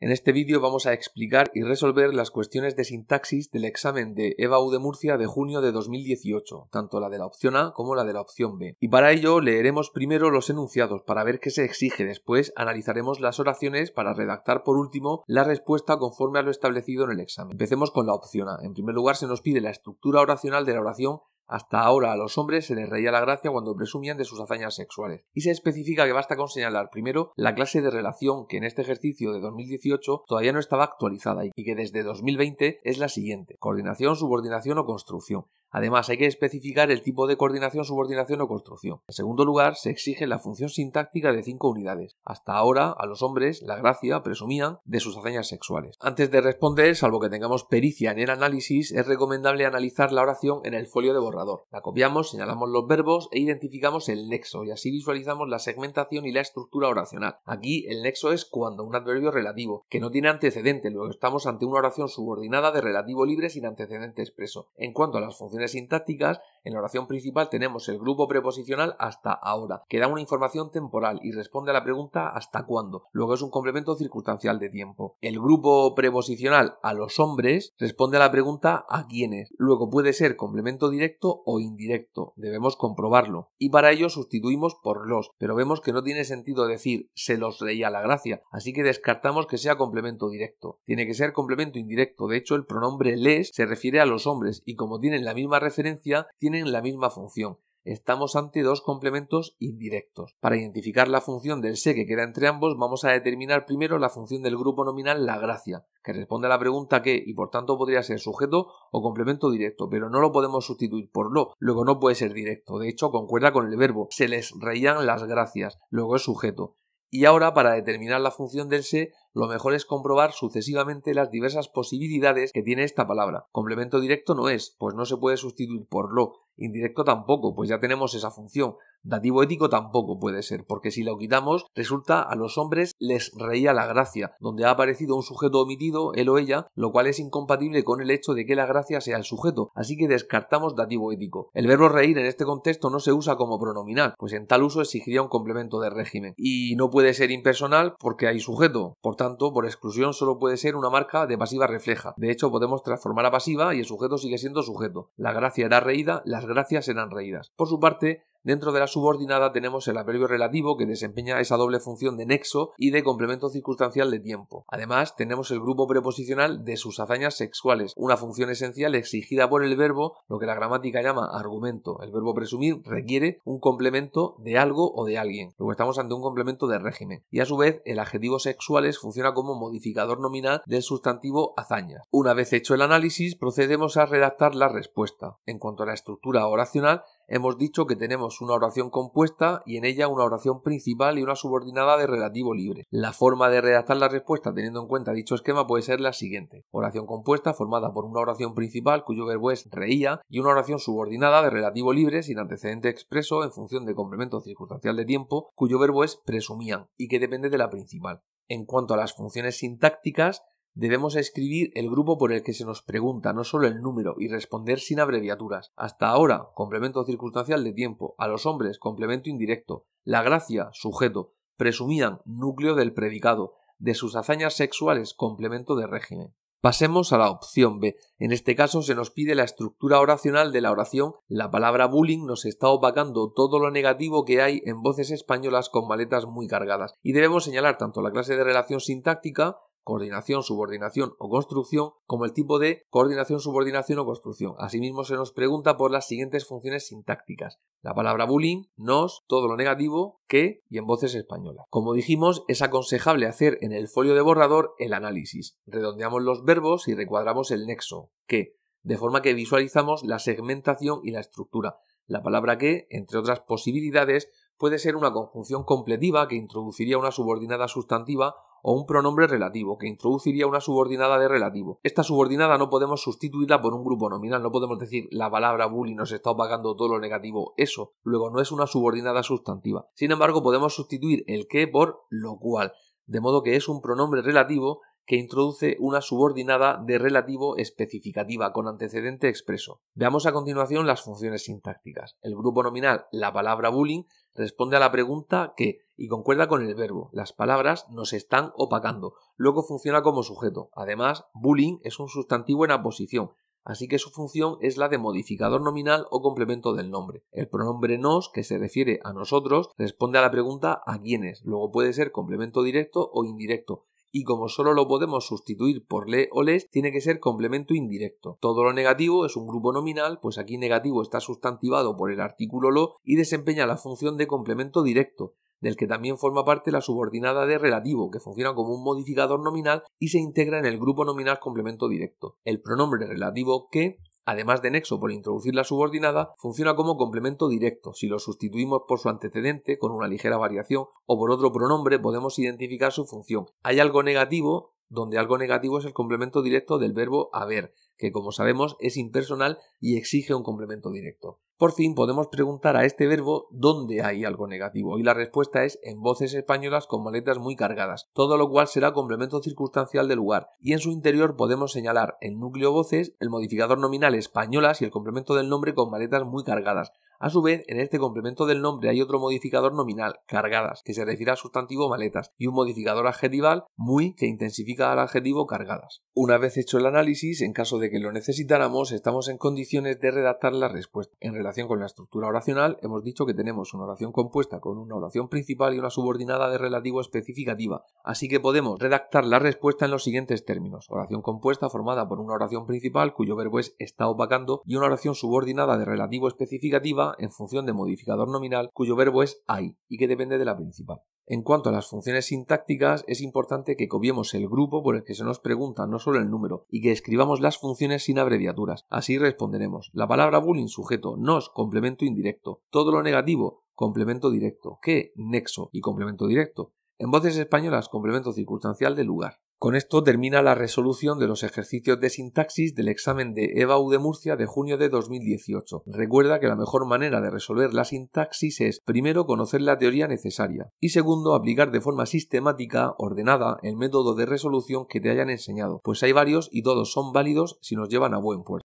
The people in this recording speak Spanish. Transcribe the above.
en este vídeo vamos a explicar y resolver las cuestiones de sintaxis del examen de EBAU de Murcia de junio de 2018, tanto la de la opción A como la de la opción B. Y para ello leeremos primero los enunciados para ver qué se exige, después analizaremos las oraciones para redactar por último la respuesta conforme a lo establecido en el examen. Empecemos con la opción A. En primer lugar se nos pide la estructura oracional de la oración hasta ahora a los hombres se les reía la gracia cuando presumían de sus hazañas sexuales, y se especifica que basta con señalar primero la clase de relación que en este ejercicio de 2018 todavía no estaba actualizada y que desde 2020 es la siguiente, coordinación, subordinación o construcción. Además, hay que especificar el tipo de coordinación, subordinación o construcción. En segundo lugar, se exige la función sintáctica de cinco unidades. Hasta ahora, a los hombres, la gracia, presumían, de sus hazañas sexuales. Antes de responder, salvo que tengamos pericia en el análisis, es recomendable analizar la oración en el folio de borrador. La copiamos, señalamos los verbos e identificamos el nexo, y así visualizamos la segmentación y la estructura oracional. Aquí el nexo es cuando un adverbio relativo, que no tiene antecedente, luego estamos ante una oración subordinada de relativo libre sin antecedente expreso. En cuanto a las funciones funciones sintácticas en la oración principal tenemos el grupo preposicional hasta ahora, que da una información temporal y responde a la pregunta hasta cuándo. Luego es un complemento circunstancial de tiempo. El grupo preposicional a los hombres responde a la pregunta a quiénes. Luego puede ser complemento directo o indirecto. Debemos comprobarlo. Y para ello sustituimos por los, pero vemos que no tiene sentido decir se los reía la gracia, así que descartamos que sea complemento directo. Tiene que ser complemento indirecto. De hecho, el pronombre les se refiere a los hombres y como tienen la misma referencia, tiene en la misma función. Estamos ante dos complementos indirectos. Para identificar la función del «se» que queda entre ambos, vamos a determinar primero la función del grupo nominal la gracia, que responde a la pregunta que, y por tanto podría ser sujeto o complemento directo, pero no lo podemos sustituir por lo, luego no puede ser directo, de hecho concuerda con el verbo, se les reían las gracias, luego es sujeto. Y ahora, para determinar la función del se, lo mejor es comprobar sucesivamente las diversas posibilidades que tiene esta palabra. Complemento directo no es, pues no se puede sustituir por lo. Indirecto tampoco, pues ya tenemos esa función. Dativo ético tampoco puede ser, porque si lo quitamos, resulta a los hombres les reía la gracia, donde ha aparecido un sujeto omitido, él o ella, lo cual es incompatible con el hecho de que la gracia sea el sujeto, así que descartamos dativo ético. El verbo reír en este contexto no se usa como pronominal, pues en tal uso exigiría un complemento de régimen. Y no puede ser impersonal porque hay sujeto, por tanto, por exclusión solo puede ser una marca de pasiva refleja. De hecho, podemos transformar a pasiva y el sujeto sigue siendo sujeto. La gracia era reída, las gracias eran reídas. Por su parte, Dentro de la subordinada tenemos el adverbio relativo que desempeña esa doble función de nexo y de complemento circunstancial de tiempo. Además, tenemos el grupo preposicional de sus hazañas sexuales, una función esencial exigida por el verbo, lo que la gramática llama argumento. El verbo presumir requiere un complemento de algo o de alguien. Luego estamos ante un complemento de régimen. Y a su vez, el adjetivo sexuales funciona como modificador nominal del sustantivo hazaña. Una vez hecho el análisis, procedemos a redactar la respuesta. En cuanto a la estructura oracional, hemos dicho que tenemos una oración compuesta y en ella una oración principal y una subordinada de relativo libre. La forma de redactar la respuesta teniendo en cuenta dicho esquema puede ser la siguiente. Oración compuesta formada por una oración principal cuyo verbo es reía y una oración subordinada de relativo libre sin antecedente expreso en función de complemento circunstancial de tiempo cuyo verbo es presumían y que depende de la principal. En cuanto a las funciones sintácticas, debemos escribir el grupo por el que se nos pregunta, no solo el número, y responder sin abreviaturas. Hasta ahora, complemento circunstancial de tiempo, a los hombres, complemento indirecto, la gracia, sujeto, presumían, núcleo del predicado, de sus hazañas sexuales, complemento de régimen. Pasemos a la opción B. En este caso se nos pide la estructura oracional de la oración. La palabra bullying nos está opacando todo lo negativo que hay en voces españolas con maletas muy cargadas y debemos señalar tanto la clase de relación sintáctica coordinación, subordinación o construcción como el tipo de coordinación, subordinación o construcción. Asimismo se nos pregunta por las siguientes funciones sintácticas. La palabra bullying, nos, todo lo negativo, que y en voces españolas. Como dijimos, es aconsejable hacer en el folio de borrador el análisis. Redondeamos los verbos y recuadramos el nexo, que, de forma que visualizamos la segmentación y la estructura. La palabra que, entre otras posibilidades, puede ser una conjunción completiva que introduciría una subordinada sustantiva o un pronombre relativo, que introduciría una subordinada de relativo. Esta subordinada no podemos sustituirla por un grupo nominal, no podemos decir la palabra bully nos está pagando todo lo negativo, eso luego no es una subordinada sustantiva. Sin embargo, podemos sustituir el que por lo cual, de modo que es un pronombre relativo que introduce una subordinada de relativo especificativa con antecedente expreso. Veamos a continuación las funciones sintácticas. El grupo nominal, la palabra bullying, responde a la pregunta que y concuerda con el verbo. Las palabras nos están opacando. Luego funciona como sujeto. Además, bullying es un sustantivo en aposición, así que su función es la de modificador nominal o complemento del nombre. El pronombre nos, que se refiere a nosotros, responde a la pregunta a quiénes. Luego puede ser complemento directo o indirecto y como solo lo podemos sustituir por le o les, tiene que ser complemento indirecto. Todo lo negativo es un grupo nominal, pues aquí negativo está sustantivado por el artículo lo y desempeña la función de complemento directo, del que también forma parte la subordinada de relativo, que funciona como un modificador nominal y se integra en el grupo nominal complemento directo. El pronombre relativo que además de nexo por introducir la subordinada, funciona como complemento directo. Si lo sustituimos por su antecedente, con una ligera variación, o por otro pronombre, podemos identificar su función. Hay algo negativo donde algo negativo es el complemento directo del verbo haber, que como sabemos es impersonal y exige un complemento directo. Por fin podemos preguntar a este verbo dónde hay algo negativo y la respuesta es en voces españolas con maletas muy cargadas, todo lo cual será complemento circunstancial del lugar y en su interior podemos señalar en núcleo voces el modificador nominal españolas y el complemento del nombre con maletas muy cargadas, a su vez, en este complemento del nombre hay otro modificador nominal, cargadas, que se refiere al sustantivo maletas, y un modificador adjetival, muy, que intensifica al adjetivo cargadas. Una vez hecho el análisis, en caso de que lo necesitáramos, estamos en condiciones de redactar la respuesta. En relación con la estructura oracional, hemos dicho que tenemos una oración compuesta con una oración principal y una subordinada de relativo especificativa, así que podemos redactar la respuesta en los siguientes términos. Oración compuesta formada por una oración principal cuyo verbo es está opacando y una oración subordinada de relativo especificativa en función de modificador nominal cuyo verbo es hay y que depende de la principal. En cuanto a las funciones sintácticas, es importante que copiemos el grupo por el que se nos pregunta, no solo el número, y que escribamos las funciones sin abreviaturas. Así responderemos. La palabra bullying sujeto, nos, complemento indirecto. Todo lo negativo, complemento directo. ¿Qué? Nexo y complemento directo. En voces españolas, complemento circunstancial de lugar. Con esto termina la resolución de los ejercicios de sintaxis del examen de EBAU de Murcia de junio de 2018. Recuerda que la mejor manera de resolver la sintaxis es, primero, conocer la teoría necesaria y, segundo, aplicar de forma sistemática, ordenada, el método de resolución que te hayan enseñado, pues hay varios y todos son válidos si nos llevan a buen puerto.